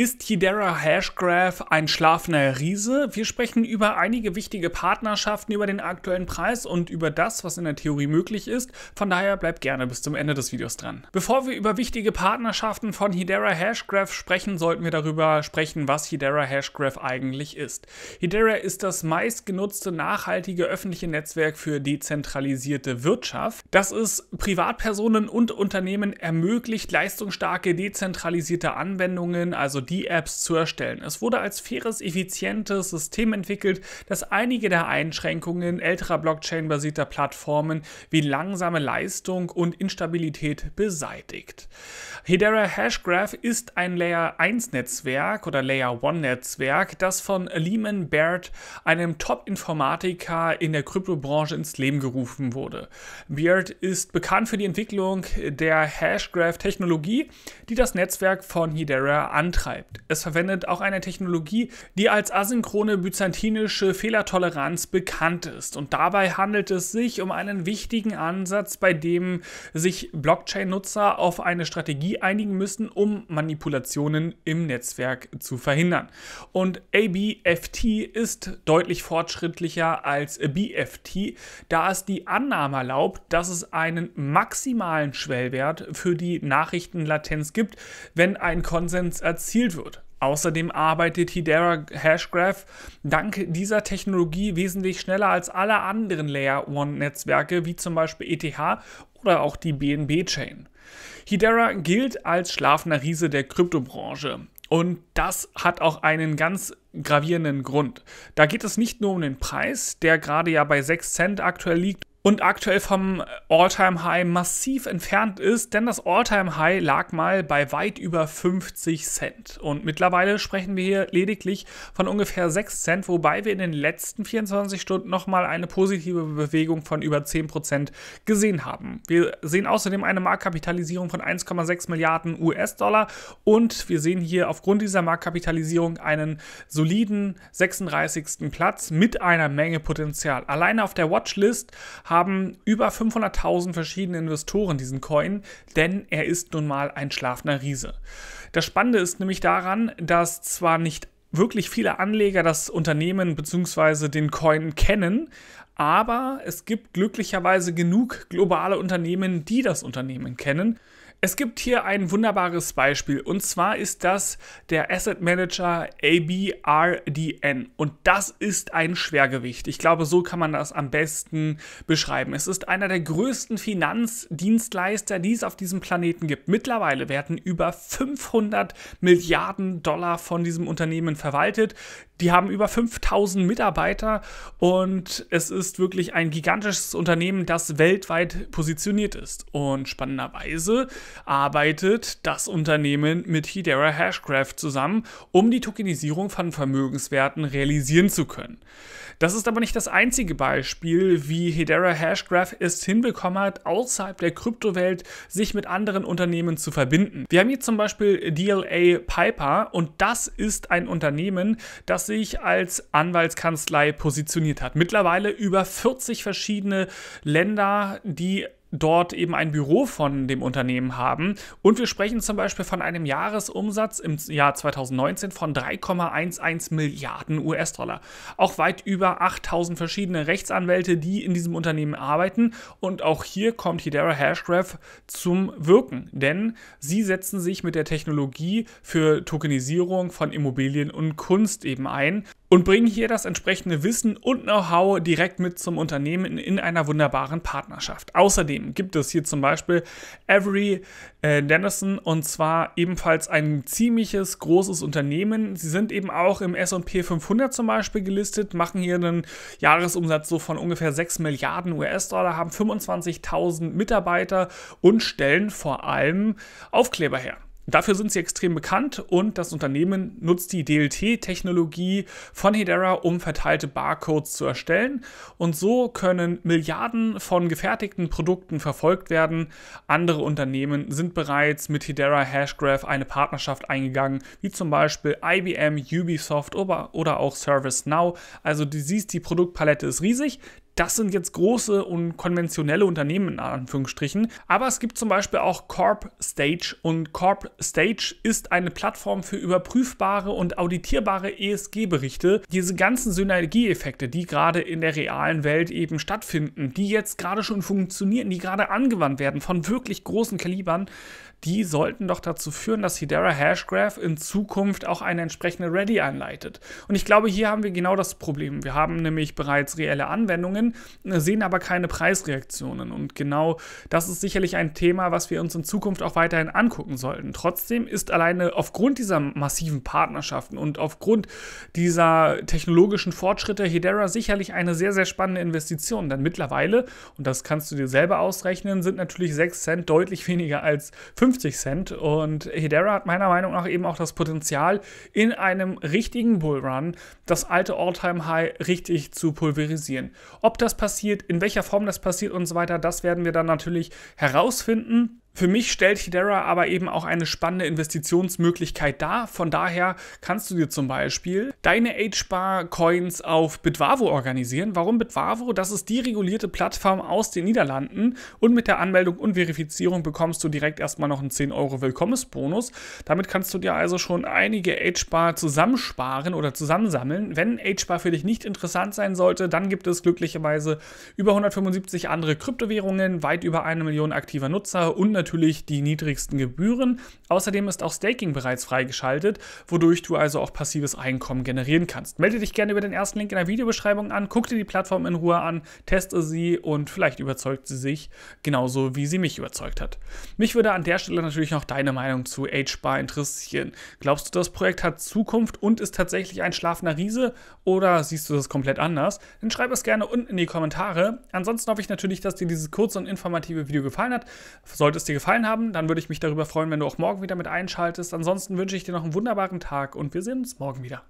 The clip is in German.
Ist Hidera Hashgraph ein schlafender Riese? Wir sprechen über einige wichtige Partnerschaften, über den aktuellen Preis und über das, was in der Theorie möglich ist. Von daher bleibt gerne bis zum Ende des Videos dran. Bevor wir über wichtige Partnerschaften von Hidera Hashgraph sprechen, sollten wir darüber sprechen, was Hidera Hashgraph eigentlich ist. Hidera ist das meistgenutzte nachhaltige öffentliche Netzwerk für dezentralisierte Wirtschaft, das es Privatpersonen und Unternehmen ermöglicht, leistungsstarke dezentralisierte Anwendungen, also die-Apps zu erstellen. Es wurde als faires, effizientes System entwickelt, das einige der Einschränkungen älterer Blockchain-basierter Plattformen wie langsame Leistung und Instabilität beseitigt. Hedera Hashgraph ist ein Layer 1 Netzwerk oder Layer 1 Netzwerk, das von Lehman Baird, einem Top-Informatiker in der Kryptobranche, ins Leben gerufen wurde. Baird ist bekannt für die Entwicklung der Hashgraph-Technologie, die das Netzwerk von Hedera antreibt bleibt. Es verwendet auch eine Technologie, die als asynchrone byzantinische Fehlertoleranz bekannt ist. Und dabei handelt es sich um einen wichtigen Ansatz, bei dem sich Blockchain-Nutzer auf eine Strategie einigen müssen, um Manipulationen im Netzwerk zu verhindern. Und ABFT ist deutlich fortschrittlicher als BFT, da es die Annahme erlaubt, dass es einen maximalen Schwellwert für die Nachrichtenlatenz gibt, wenn ein Konsens erzielt erzielt wird. Außerdem arbeitet Hedera Hashgraph dank dieser Technologie wesentlich schneller als alle anderen Layer one Netzwerke, wie zum Beispiel ETH oder auch die BNB Chain. Hedera gilt als schlafender Riese der Kryptobranche. Und das hat auch einen ganz gravierenden Grund. Da geht es nicht nur um den Preis, der gerade ja bei 6 Cent aktuell liegt, und aktuell vom All-Time-High massiv entfernt ist, denn das All-Time-High lag mal bei weit über 50 Cent. Und mittlerweile sprechen wir hier lediglich von ungefähr 6 Cent, wobei wir in den letzten 24 Stunden nochmal eine positive Bewegung von über 10 gesehen haben. Wir sehen außerdem eine Marktkapitalisierung von 1,6 Milliarden US-Dollar und wir sehen hier aufgrund dieser Marktkapitalisierung einen soliden 36. Platz mit einer Menge Potenzial. Alleine auf der Watchlist haben über 500.000 verschiedene Investoren diesen Coin, denn er ist nun mal ein schlafender Riese. Das Spannende ist nämlich daran, dass zwar nicht wirklich viele Anleger das Unternehmen bzw. den Coin kennen, aber es gibt glücklicherweise genug globale Unternehmen, die das Unternehmen kennen. Es gibt hier ein wunderbares Beispiel und zwar ist das der Asset Manager ABRDN und das ist ein Schwergewicht. Ich glaube, so kann man das am besten beschreiben. Es ist einer der größten Finanzdienstleister, die es auf diesem Planeten gibt. Mittlerweile werden über 500 Milliarden Dollar von diesem Unternehmen verwaltet. Die haben über 5000 Mitarbeiter und es ist wirklich ein gigantisches Unternehmen, das weltweit positioniert ist. Und spannenderweise arbeitet das Unternehmen mit Hedera Hashgraph zusammen, um die Tokenisierung von Vermögenswerten realisieren zu können. Das ist aber nicht das einzige Beispiel, wie Hedera Hashgraph es hinbekommen hat, außerhalb der Kryptowelt sich mit anderen Unternehmen zu verbinden. Wir haben hier zum Beispiel DLA Piper und das ist ein Unternehmen, das sich als Anwaltskanzlei positioniert hat. Mittlerweile über 40 verschiedene Länder, die dort eben ein Büro von dem Unternehmen haben. Und wir sprechen zum Beispiel von einem Jahresumsatz im Jahr 2019 von 3,11 Milliarden US-Dollar. Auch weit über 8000 verschiedene Rechtsanwälte, die in diesem Unternehmen arbeiten. Und auch hier kommt Hedera Hashgraph zum Wirken, denn sie setzen sich mit der Technologie für Tokenisierung von Immobilien und Kunst eben ein und bringen hier das entsprechende Wissen und Know-how direkt mit zum Unternehmen in einer wunderbaren Partnerschaft. Außerdem gibt es hier zum Beispiel Avery äh, Dennison und zwar ebenfalls ein ziemliches großes Unternehmen. Sie sind eben auch im SP 500 zum Beispiel gelistet, machen hier einen Jahresumsatz so von ungefähr 6 Milliarden US-Dollar, haben 25.000 Mitarbeiter und stellen vor allem Aufkleber her. Dafür sind sie extrem bekannt und das Unternehmen nutzt die DLT-Technologie von Hedera, um verteilte Barcodes zu erstellen. Und so können Milliarden von gefertigten Produkten verfolgt werden. Andere Unternehmen sind bereits mit Hedera Hashgraph eine Partnerschaft eingegangen, wie zum Beispiel IBM, Ubisoft oder auch ServiceNow. Also du siehst, die Produktpalette ist riesig. Das sind jetzt große und konventionelle Unternehmen in Anführungsstrichen. Aber es gibt zum Beispiel auch Corp Stage und Corp Stage ist eine Plattform für überprüfbare und auditierbare ESG-Berichte. Diese ganzen Synergieeffekte, die gerade in der realen Welt eben stattfinden, die jetzt gerade schon funktionieren, die gerade angewandt werden von wirklich großen Kalibern, die sollten doch dazu führen, dass Hedera Hashgraph in Zukunft auch eine entsprechende Ready einleitet. Und ich glaube, hier haben wir genau das Problem. Wir haben nämlich bereits reelle Anwendungen äh, sehen, aber keine Preisreaktionen. Und genau das ist sicherlich ein Thema, was wir uns in Zukunft auch weiterhin angucken sollten. Trotzdem ist alleine aufgrund dieser massiven Partnerschaften und aufgrund dieser technologischen Fortschritte Hedera sicherlich eine sehr, sehr spannende Investition. Denn mittlerweile, und das kannst du dir selber ausrechnen, sind natürlich 6 Cent deutlich weniger als 50 Cent. Und Hedera hat meiner Meinung nach eben auch das Potenzial, in einem richtigen Bullrun das alte Alltime high richtig zu pulverisieren. Ob ob das passiert, in welcher Form das passiert und so weiter, das werden wir dann natürlich herausfinden. Für mich stellt Hedera aber eben auch eine spannende Investitionsmöglichkeit dar. Von daher kannst du dir zum Beispiel deine HBAR-Coins auf Bitwavo organisieren. Warum Bitwavo? Das ist die regulierte Plattform aus den Niederlanden und mit der Anmeldung und Verifizierung bekommst du direkt erstmal noch einen 10 Euro Willkommensbonus. Damit kannst du dir also schon einige HBAR zusammensparen oder zusammensammeln. Wenn HBAR für dich nicht interessant sein sollte, dann gibt es glücklicherweise über 175 andere Kryptowährungen, weit über eine Million aktiver Nutzer und natürlich die niedrigsten Gebühren. Außerdem ist auch Staking bereits freigeschaltet, wodurch du also auch passives Einkommen generieren kannst. Melde dich gerne über den ersten Link in der Videobeschreibung an, guck dir die Plattform in Ruhe an, teste sie und vielleicht überzeugt sie sich genauso, wie sie mich überzeugt hat. Mich würde an der Stelle natürlich noch deine Meinung zu HBAR interessieren. Glaubst du, das Projekt hat Zukunft und ist tatsächlich ein schlafender Riese oder siehst du das komplett anders? Dann schreib es gerne unten in die Kommentare. Ansonsten hoffe ich natürlich, dass dir dieses kurze und informative Video gefallen hat. Solltest du dir gefallen haben. Dann würde ich mich darüber freuen, wenn du auch morgen wieder mit einschaltest. Ansonsten wünsche ich dir noch einen wunderbaren Tag und wir sehen uns morgen wieder.